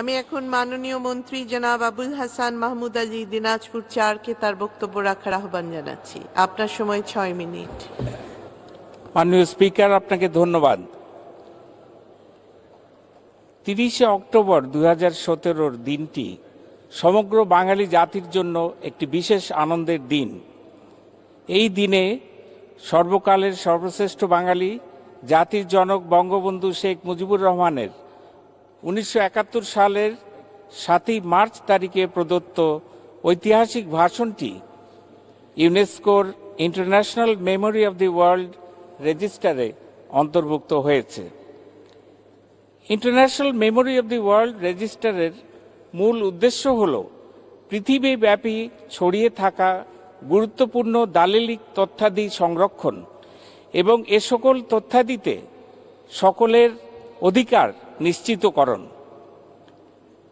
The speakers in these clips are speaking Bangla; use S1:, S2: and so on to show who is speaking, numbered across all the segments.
S1: আমি এখন মাননীয় মন্ত্রী জনাব আবুল হাসান মাহমুদ আলী দিনাজপুর চারকে তার বক্তব্য রাখার আহ্বান জানাচ্ছি আপনার সময় ছয় মিনিট মাননীয় স্পিকার আপনাকে ধন্যবাদ তিরিশে অক্টোবর দু হাজার দিনটি সমগ্র বাঙালি জাতির জন্য একটি বিশেষ আনন্দের দিন এই দিনে সর্বকালের সর্বশ্রেষ্ঠ বাঙালি জাতির জনক বঙ্গবন্ধু শেখ মুজিবুর রহমানের উনিশশো সালের সাতই মার্চ তারিখে প্রদত্ত ঐতিহাসিক ভাষণটি ইউনেস্কোর international memory of the world রেজিস্টারে অন্তর্ভুক্ত হয়েছে international memory of the world রেজিস্টারের মূল উদ্দেশ্য হল পৃথিবীব্যাপী ছড়িয়ে থাকা গুরুত্বপূর্ণ দালিলিক তথ্যাদি সংরক্ষণ এবং এ সকল তথ্যাদিতে সকলের অধিকার নিশ্চিতকরণ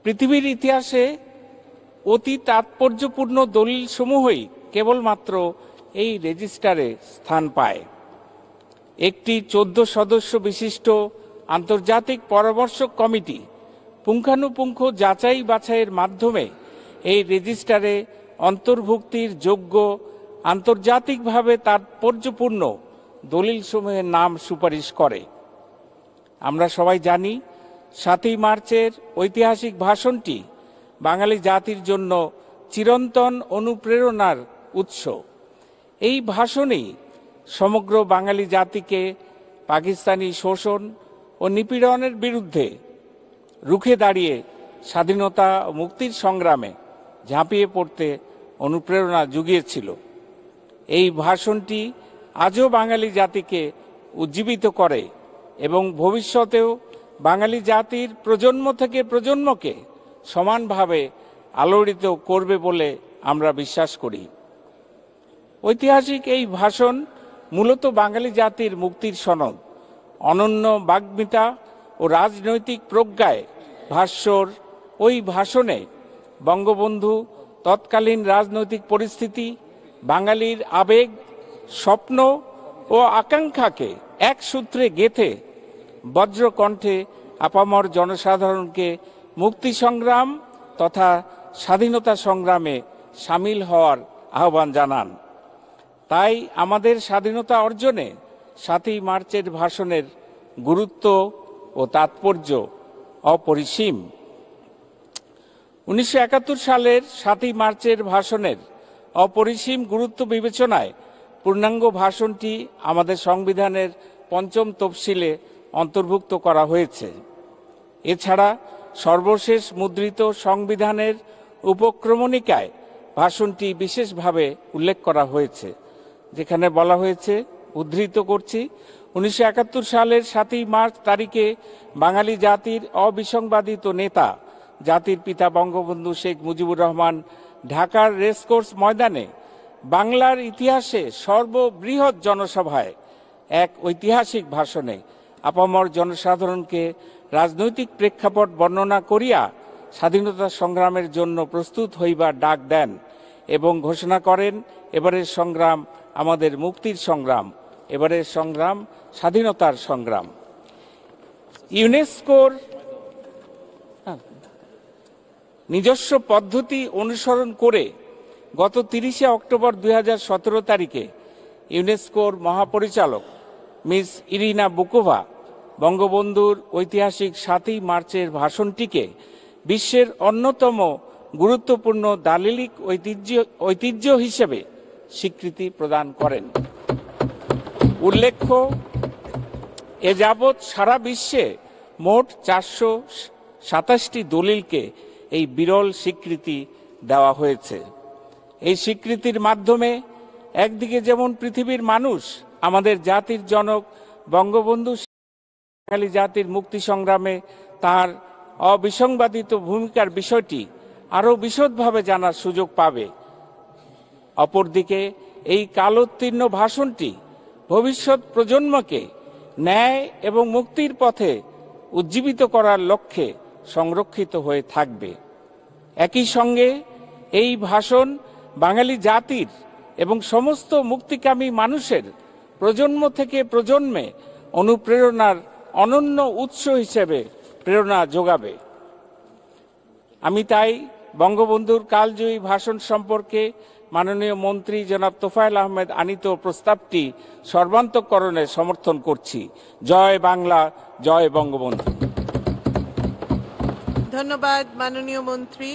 S1: পৃথিবীর ইতিহাসে অতি তাৎপর্যপূর্ণ দলিলসমূহই কেবলমাত্র এই রেজিস্টারে স্থান পায় একটি চোদ্দ সদস্য বিশিষ্ট আন্তর্জাতিক পরামর্শ কমিটি পুঙ্খানুপুঙ্খ যাচাই বাছাইয়ের মাধ্যমে এই রেজিস্টারে অন্তর্ভুক্তির যোগ্য আন্তর্জাতিকভাবে তাৎপর্যপূর্ণ সমূহের নাম সুপারিশ করে আমরা সবাই জানি সাতই মার্চের ঐতিহাসিক ভাষণটি বাঙালি জাতির জন্য চিরন্তন অনুপ্রেরণার উৎস এই ভাষণেই সমগ্র বাঙালি জাতিকে পাকিস্তানি শোষণ ও নিপীড়নের বিরুদ্ধে রুখে দাঁড়িয়ে স্বাধীনতা ও মুক্তির সংগ্রামে ঝাঁপিয়ে পড়তে অনুপ্রেরণা জুগিয়েছিল এই ভাষণটি আজও বাঙালি জাতিকে উজ্জীবিত করে এবং ভবিষ্যতেও বাঙালি জাতির প্রজন্ম থেকে প্রজন্মকে সমানভাবে আলোড়িত করবে বলে আমরা বিশ্বাস করি ঐতিহাসিক এই ভাষণ মূলত বাঙালি জাতির মুক্তির সনদ অনন্য বাগ্মিতা ও রাজনৈতিক প্রজ্ঞায় ভাষ্যর ওই ভাষণে বঙ্গবন্ধু তৎকালীন রাজনৈতিক পরিস্থিতি বাঙালির আবেগ স্বপ্ন ও আকাঙ্ক্ষাকে এক সূত্রে গেথে বজ্রকণ্ঠে আপামর জনসাধারণকে মুক্তি সংগ্রাম তথা স্বাধীনতা সংগ্রামে সামিল হওয়ার আহ্বান জানান তাই আমাদের স্বাধীনতা অর্জনে সাতই মার্চের ভাষণের গুরুত্ব ও তাৎপর্য অপরিসীম উনিশশো সালের সাতই মার্চের ভাষণের অপরিসীম গুরুত্ব বিবেচনায় পূর্ণাঙ্গ ভাষণটি আমাদের সংবিধানের পঞ্চম তফসিলে অন্তর্ভুক্ত করা হয়েছে এছাড়া সর্বশেষ মুদ্রিত সংবিধানের উপক্রমণিকায় ভাষণটি বিশেষভাবে উল্লেখ করা হয়েছে যেখানে বলা হয়েছে উদ্ধৃত করছি উনিশশো সালের সাতই মার্চ তারিখে বাঙালি জাতির অবিসংবাদিত নেতা জাতির পিতা বঙ্গবন্ধু শেখ মুজিবুর রহমান ঢাকার রেসকোর্স ময়দানে বাংলার ইতিহাসে সর্ববৃহৎ জনসভায় এক ঐতিহাসিক ভাষণে আপামর জনসাধারণকে রাজনৈতিক প্রেক্ষাপট বর্ণনা করিয়া স্বাধীনতা সংগ্রামের জন্য প্রস্তুত হইবার ডাক দেন এবং ঘোষণা করেন এবারের সংগ্রাম আমাদের মুক্তির সংগ্রাম এবারের সংগ্রাম স্বাধীনতার সংগ্রাম ইউনেস্কোর নিজস্ব পদ্ধতি অনুসরণ করে গত তিরিশে অক্টোবর দুই তারিখে ইউনেস্কোর মহাপরিচালক মিস ইরিনা বুকোভা বঙ্গবন্ধুর ঐতিহাসিক সাতই মার্চের ভাষণটিকে বিশ্বের অন্যতম গুরুত্বপূর্ণ দালিলিক ঐতিহ্য ঐতিহ্য হিসেবে স্বীকৃতি প্রদান করেন উল্লেখ্য এ যাবৎ সারা বিশ্বে মোট চারশো সাতাশটি দলিলকে এই বিরল স্বীকৃতি দেওয়া হয়েছে এই স্বীকৃতির মাধ্যমে একদিকে যেমন পৃথিবীর মানুষ আমাদের জাতির জনক বঙ্গবন্ধু বাঙালি জাতির মুক্তি সংগ্রামে তার অবিসংবাদিত ভূমিকার বিষয়টি আরও বিশদভাবে জানার সুযোগ পাবে অপরদিকে এই কালোত্তীর্ণ ভাষণটি ভবিষ্যৎ প্রজন্মকে ন্যায় এবং মুক্তির পথে উজ্জীবিত করার লক্ষ্যে সংরক্ষিত হয়ে থাকবে একই সঙ্গে এই ভাষণ বাঙালি জাতির এবং সমস্ত মুক্তিকামী মানুষের প্রজন্ম থেকে প্রজন্মে অনুপ্রেরণার অনন্য উৎস হিসেবে প্রেরণা যোগাবে আমি তাই বঙ্গবন্ধুর কালজয়ী ভাষণ সম্পর্কে মাননীয় মন্ত্রী জনাব তোফায়েল আহমেদ আনিত প্রস্তাবটি সর্বান্তকরণে সমর্থন করছি জয় বাংলা জয় বঙ্গবন্ধু ধন্যবাদ মাননীয় মন্ত্রী